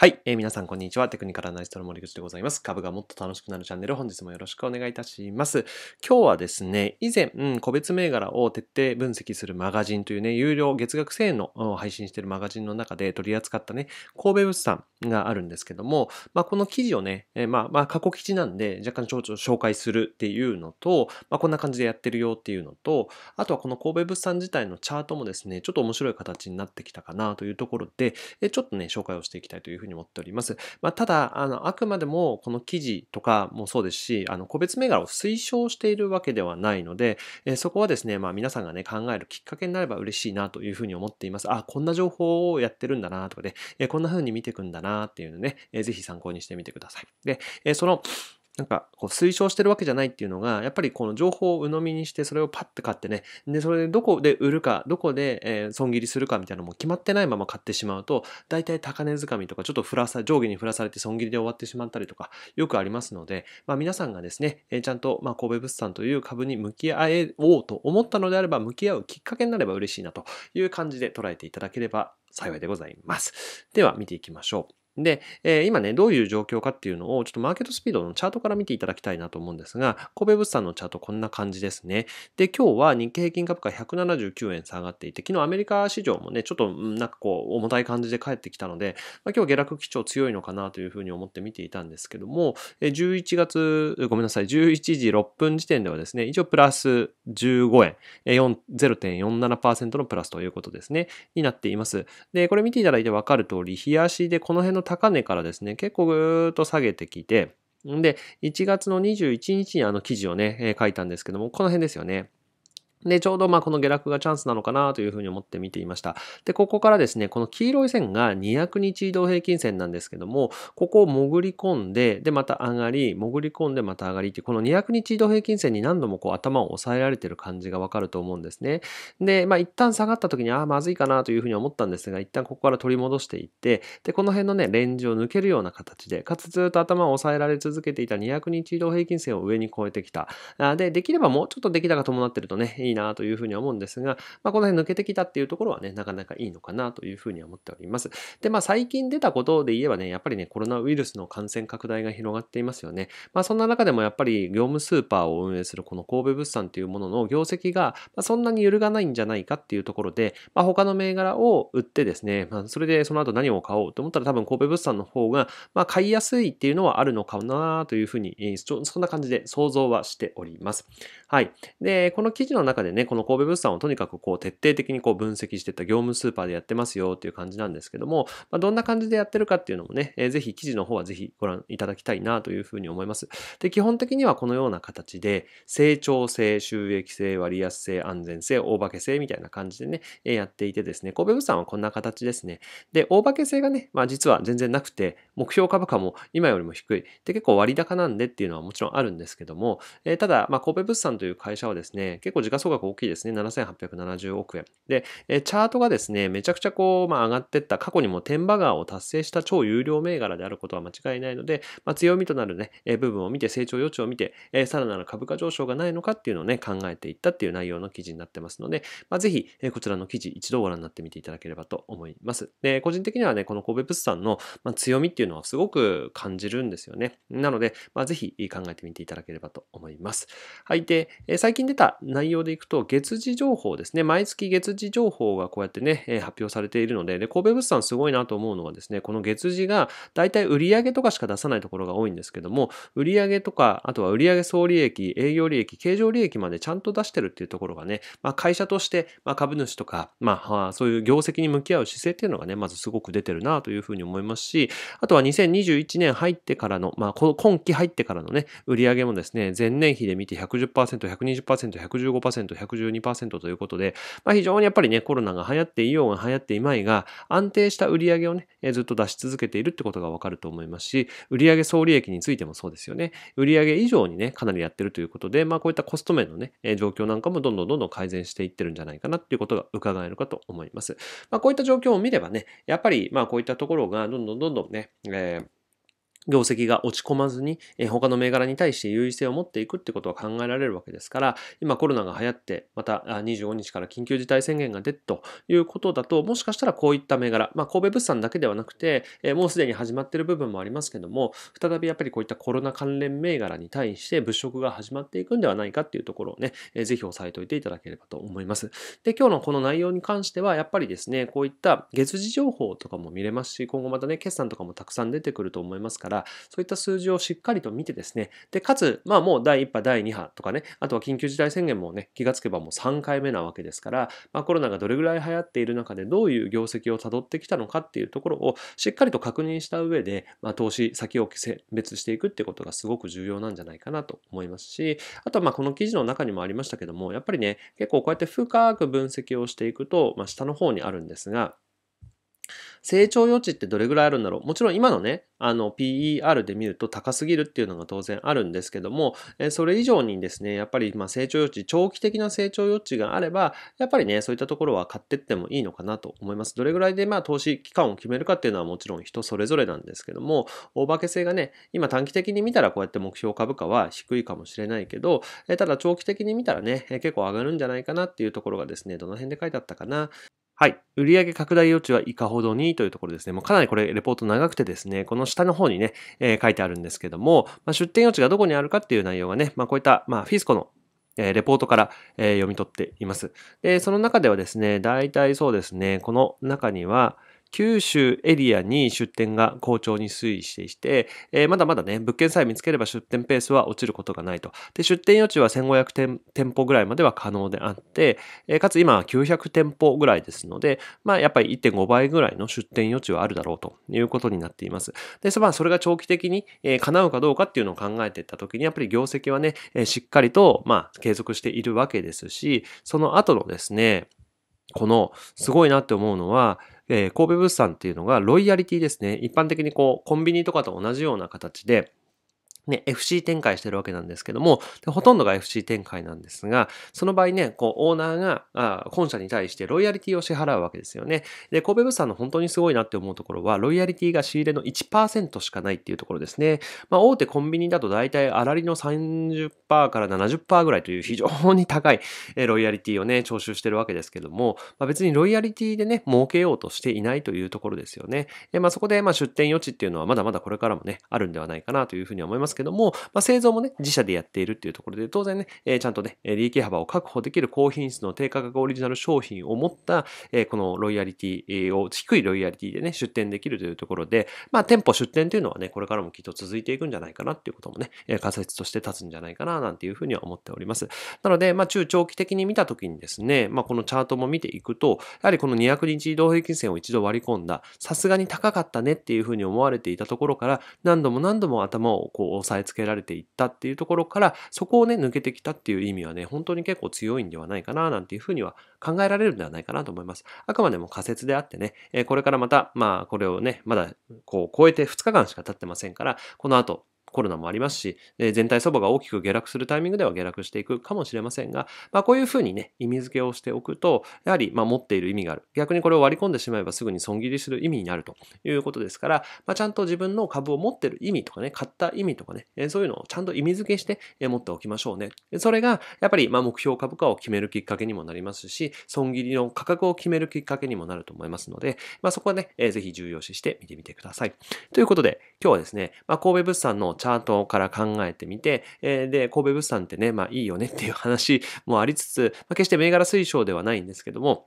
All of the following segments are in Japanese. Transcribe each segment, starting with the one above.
はい、えー、皆さんこんにちは。テクニカルアナリストの森口でございます。株がもっと楽しくなるチャンネル、本日もよろしくお願いいたします。今日はですね、以前、うん、個別銘柄を徹底分析するマガジンというね、有料月額1000円の配信しているマガジンの中で取り扱ったね、神戸物産があるんですけども、まあ、この記事をね、えー、まあ、まあ、過去記事なんで若干ちょちょ紹介するっていうのと、まあ、こんな感じでやってるよっていうのと、あとはこの神戸物産自体のチャートもですね、ちょっと面白い形になってきたかなというところで、えー、ちょっとね、紹介をしていきたいというふうにに思っております。まあ、ただ、あの、あくまでもこの記事とかもそうですし、あの、個別銘柄を推奨しているわけではないので、えー、そこはですね、まあ、皆さんがね、考えるきっかけになれば嬉しいなというふうに思っています。あ、こんな情報をやってるんだなとかで、ね、えー、こんなふうに見ていくんだなっていうのね、えー、ぜひ参考にしてみてください。で、えその、なんかこう推奨してるわけじゃないっていうのが、やっぱりこの情報を鵜呑みにして、それをパッて買ってね、で、それでどこで売るか、どこで、え損切りするかみたいなのも決まってないまま買ってしまうと、大体高値掴みとか、ちょっと振らさ、上下に振らされて損切りで終わってしまったりとか、よくありますので、まあ皆さんがですね、えちゃんと、ま神戸物産という株に向き合えようと思ったのであれば、向き合うきっかけになれば嬉しいなという感じで捉えていただければ幸いでございます。では見ていきましょう。で、えー、今ね、どういう状況かっていうのを、ちょっとマーケットスピードのチャートから見ていただきたいなと思うんですが、神戸物産のチャートこんな感じですね。で、今日は日経平均株価179円下がっていて、昨日アメリカ市場もね、ちょっとなんかこう、重たい感じで帰ってきたので、まあ、今日下落基調強いのかなというふうに思って見ていたんですけども、11月、ごめんなさい、11時6分時点ではですね、一応プラス15円、0.47%のプラスということですね、になっています。で、これ見ていただいてわかる通り、冷やしでこの辺の高値からですね、結構ぐーっと下げてきて、で、1月の21日にあの記事をね、え書いたんですけども、この辺ですよね。で、ちょうどまあこの下落がチャンスなのかなというふうに思って見ていました。で、ここからですね、この黄色い線が200日移動平均線なんですけども、ここを潜り込んで、で、また上がり、潜り込んでまた上がりって、この200日移動平均線に何度もこう頭を押さえられてる感じがわかると思うんですね。で、まあ一旦下がった時に、ああ、まずいかなというふうに思ったんですが、一旦ここから取り戻していって、で、この辺のね、レンジを抜けるような形で、かつずっと頭を押さえられ続けていた200日移動平均線を上に超えてきた。で、できればもうちょっと出来高伴ってるとね、いいなというふうには思うんですが、まあ、この辺抜けてきたっていうところはね、なかなかいいのかなというふうには思っております。で、まあ、最近出たことで言えばね、やっぱりね、コロナウイルスの感染拡大が広がっていますよね。まあ、そんな中でもやっぱり業務スーパーを運営するこの神戸物産というものの業績が、まそんなに揺るがないんじゃないかっていうところで、まあ、他の銘柄を売ってですね、まあ、それでその後何を買おうと思ったら多分神戸物産の方が、ま買いやすいっていうのはあるのかなというふうに、そんな感じで想像はしております。はい。で、この記事の中中でね、この神戸物産をとにかくこう徹底的にこう分析していった業務スーパーでやってますよっていう感じなんですけども、まあ、どんな感じでやってるかっていうのもね、えー、ぜひ記事の方はぜひご覧いただきたいなというふうに思います。で、基本的にはこのような形で、成長性、収益性、割安性、安全性、大化け性みたいな感じでね、えやっていてですね、神戸物産はこんな形ですね。で、大化け性がね、まあ実は全然なくて、目標株価も今よりも低い。で、結構割高なんでっていうのはもちろんあるんですけども、えー、ただ、まあ神戸物産という会社はですね、結構時価総総額大きいですね。7870億円。で、チャートがですね、めちゃくちゃこう、まあ、上がってった過去にも天馬川を達成した超有料銘柄であることは間違いないので、まあ、強みとなるね、え部分を見て、成長余地を見て、えさらなる株価上昇がないのかっていうのをね、考えていったっていう内容の記事になってますので、まあ、ぜひ、えこちらの記事一度ご覧になってみていただければと思います。で、個人的にはね、この神戸物産の、ま強みっていうのはすごく感じるんですよね。なので、まあ、ぜひ考えてみていただければと思います。はい。で、え最近出た内容でくと、月次情報ですね。毎月月次情報がこうやってね、発表されているので、で、神戸物産すごいなと思うのはですね、この月次が大体売上とかしか出さないところが多いんですけども、売上とか、あとは売上総利益、営業利益、経常利益までちゃんと出してるっていうところがね、まあ、会社として、まあ、株主とか、まあ、そういう業績に向き合う姿勢っていうのがね、まずすごく出てるなというふうに思いますし、あとは2021年入ってからの、まあ、今期入ってからのね、売上もですね、前年比で見て110%、120%、115%、1 112%ということで、まあ、非常にやっぱりね、コロナが流行っていようが流行っていまいが、安定した売上をね、ずっと出し続けているってことがわかると思いますし、売上総利益についてもそうですよね。売上以上にね、かなりやってるということで、まあこういったコスト面のね、状況なんかもどんどんどんどん改善していってるんじゃないかなっていうことが伺えるかと思います。まあこういった状況を見ればね、やっぱりまあこういったところがどんどんどんどんね、えー業績が落ち込まずに、え他の銘柄に対して優位性を持っていくってことは考えられるわけですから、今コロナが流行って、また25日から緊急事態宣言が出るということだと、もしかしたらこういった銘柄、まあ、神戸物産だけではなくて、えもうすでに始まってる部分もありますけども、再びやっぱりこういったコロナ関連銘柄に対して物色が始まっていくんではないかっていうところをね、えー、ぜひ押さえておいていただければと思います。で、今日のこの内容に関しては、やっぱりですね、こういった月次情報とかも見れますし、今後またね、決算とかもたくさん出てくると思いますから、か、そういった数字をしっかりと見てですね、で、かつ、まあもう第1波、第2波とかね、あとは緊急事態宣言もね、気がつけばもう3回目なわけですから、まあ、コロナがどれぐらい流行っている中でどういう業績をたどってきたのかっていうところをしっかりと確認した上で、まあ、投資先を選別していくってことがすごく重要なんじゃないかなと思いますし、あとはまあこの記事の中にもありましたけども、やっぱりね、結構こうやって深く分析をしていくと、まあ、下の方にあるんですが、成長余地ってどれぐらいあるんだろうもちろん今のね、あの PER で見ると高すぎるっていうのが当然あるんですけども、えそれ以上にですね、やっぱりま成長余地、長期的な成長余地があれば、やっぱりね、そういったところは買ってってもいいのかなと思います。どれぐらいでまあ投資期間を決めるかっていうのはもちろん人それぞれなんですけども、大化け性がね、今短期的に見たらこうやって目標株価は低いかもしれないけど、えただ長期的に見たらね、結構上がるんじゃないかなっていうところがですね、どの辺で書いてあったかな。はい。売上拡大余地はいかほどにというところですね。もうかなりこれ、レポート長くてですね、この下の方にね、えー、書いてあるんですけども、まあ、出店余地がどこにあるかっていう内容がね、まあ、こういった、まあ、フィスコのえレポートから、え読み取っています。で、その中ではですね、大体そうですね、この中には、九州エリアに出店が好調に推移していて、えー、まだまだね、物件さえ見つければ出店ペースは落ちることがないと。で、出店余地は1500店店舗ぐらいまでは可能であって、えー、かつ今900店舗ぐらいですので、まあやっぱり1.5倍ぐらいの出店余地はあるだろうということになっています。で、まあそれが長期的に、叶うかどうかっていうのを考えていった時に、やっぱり業績はね、しっかりと、まあ継続しているわけですし、その後のですね、このすごいなって思うのは、えー、神戸物産っていうのがロイヤリティですね。一般的にこう、コンビニとかと同じような形で、ね、FC 展開してるわけなんですけども、ほとんどが FC 展開なんですが、その場合ね、こう、オーナーが、あ本社に対してロイヤリティを支払うわけですよね。で、神戸物産の本当にすごいなって思うところは、ロイヤリティが仕入れの1%しかないっていうところですね。まあ、大手コンビニだと大体、あらりの30%から70%ぐらいという非常に高いロイヤリティをね、徴収してるわけですけども、まあ、別にロイヤリティでね、儲けようとしていないというところですよね。で、まあ、そこで、まあ、出店余地っていうのはまだまだこれからもね、あるんではないかなというふうに思いますけども、まあ、製造もね、自社でやっているっていうところで、当然ね、えちゃんとね、利益幅を確保できる高品質の低価格オリジナル商品を持った、えこのロイヤリティを、低いロイヤリティでね、出店できるというところで、まあ、店舗出店というのはね、これからもきっと続いていくんじゃないかなっていうこともね、仮説として立つんじゃないかな、なんていうふうには思っております。なので、まあ、中長期的に見たときにですね、まあ、このチャートも見ていくと、やはりこの200日移動平均線を一度割り込んだ、さすがに高かったねっていうふうに思われていたところから、何度も何度も頭をこう押さえつけられていったっていうところから、そこをね、抜けてきたっていう意味はね、本当に結構強いんではないかな、なんていうふうには考えられるんではないかなと思います。あくまでも仮説であってね、えこれからまた、まあ、これをね、まだ、こう、超えて2日間しか経ってませんから、この後、コロナもありますし、全体相場が大きく下落するタイミングでは下落していくかもしれませんが、まあ、こういうふうにね、意味付けをしておくと、やはりま持っている意味がある。逆にこれを割り込んでしまえばすぐに損切りする意味になるということですから、まあ、ちゃんと自分の株を持ってる意味とかね、買った意味とかね、そういうのをちゃんと意味付けして持っておきましょうね。それが、やっぱりま目標株価を決めるきっかけにもなりますし、損切りの価格を決めるきっかけにもなると思いますので、まあ、そこはね、ぜひ重要視して見てみてください。ということで、今日はですね、まあ、神戸物産のチャートから考えてみて、えー、で、神戸物産ってね、まあいいよねっていう話もありつつ、まあ、決して銘柄推奨ではないんですけども、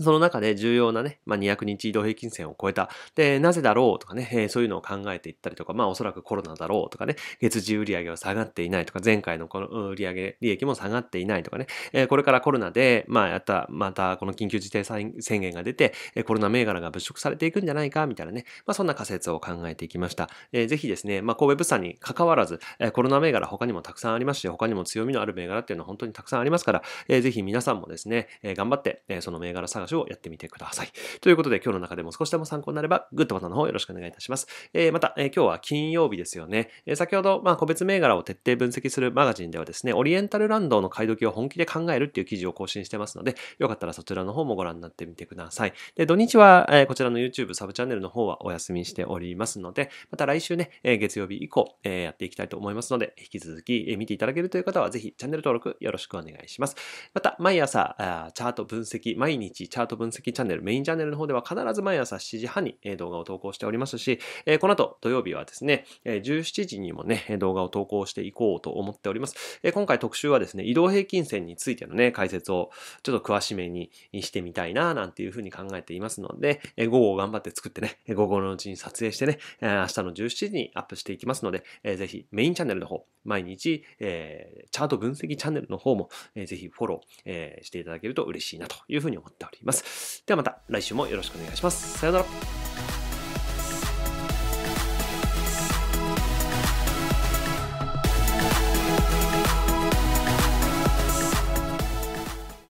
その中で重要なね、まあ、200日移動平均線を超えた。で、なぜだろうとかね、えー、そういうのを考えていったりとか、まあおそらくコロナだろうとかね、月次売上は下がっていないとか、前回のこの売上利益も下がっていないとかね、えー、これからコロナで、まあやった、またこの緊急事態宣言が出て、コロナ銘柄が物色されていくんじゃないか、みたいなね、まあそんな仮説を考えていきました。えー、ぜひですね、まあ神戸物産に関わらず、えー、コロナ銘柄他にもたくさんありますし、他にも強みのある銘柄っていうのは本当にたくさんありますから、えー、ぜひ皆さんもですね、えー、頑張って、えー、その銘柄探探しをやってみてください。ということで、今日の中でも少しでも参考になれば、グッドボタンの方よろしくお願いいたします。えー、また、えー、今日は金曜日ですよね。えー、先ほど、まあ、個別銘柄を徹底分析するマガジンではですね、オリエンタルランドの買い時を本気で考えるっていう記事を更新してますので、よかったらそちらの方もご覧になってみてください。で、土日は、えこちらの YouTube サブチャンネルの方はお休みしておりますので、また来週ね、え月曜日以降、えやっていきたいと思いますので、引き続き、え見ていただけるという方は、ぜひチャンネル登録よろしくお願いします。また、毎朝、チャート分析、毎日チャート分析チャンネル、メインチャンネルの方では必ず毎朝7時半に動画を投稿しておりますし、この後土曜日はですね、17時にもね、動画を投稿していこうと思っております。今回特集はですね、移動平均線についてのね、解説をちょっと詳しめにしてみたいな、なんていうふうに考えていますので、午後を頑張って作ってね、午後のうちに撮影してね、明日の17時にアップしていきますので、ぜひメインチャンネルの方、毎日、チャート分析チャンネルの方も、ぜひフォロー、していただけると嬉しいなというふうに思っております。います。ではまた来週もよろしくお願いします。さようなら。